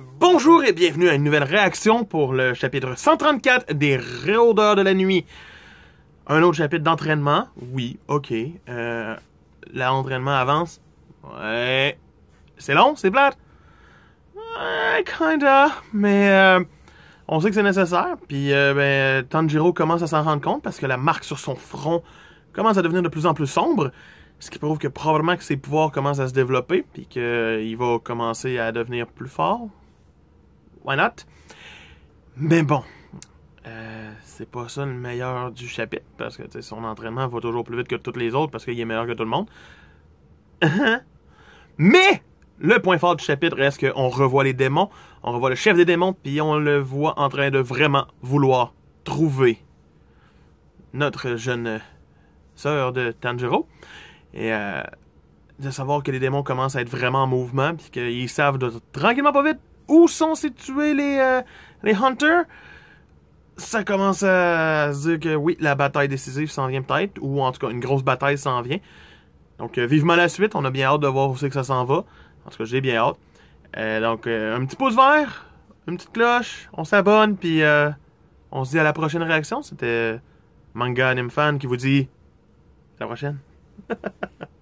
Bonjour et bienvenue à une nouvelle réaction pour le chapitre 134 des Réodeurs de la nuit. Un autre chapitre d'entraînement, oui, ok. Euh, l'entraînement avance. Ouais. C'est long, c'est plate. Ouais, kinda. Mais euh, on sait que c'est nécessaire. Puis euh, ben, Tanjiro commence à s'en rendre compte parce que la marque sur son front commence à devenir de plus en plus sombre. Ce qui prouve que probablement que ses pouvoirs commencent à se développer, puis qu'il va commencer à devenir plus fort, why not? Mais bon, euh, c'est pas ça le meilleur du chapitre, parce que son entraînement va toujours plus vite que tous les autres, parce qu'il est meilleur que tout le monde. Mais le point fort du chapitre reste qu'on revoit les démons, on revoit le chef des démons, puis on le voit en train de vraiment vouloir trouver notre jeune sœur de Tanjiro. Et euh, de savoir que les démons commencent à être vraiment en mouvement, puis qu'ils savent de tranquillement pas vite où sont situés les, euh, les Hunters, ça commence à se dire que oui, la bataille décisive s'en vient peut-être, ou en tout cas une grosse bataille s'en vient. Donc euh, vivement la suite, on a bien hâte de voir où c'est que ça s'en va. En tout cas, j'ai bien hâte. Euh, donc un petit pouce vert, une petite cloche, on s'abonne, puis on se dit à la prochaine réaction. C'était Manga qui vous dit à la prochaine.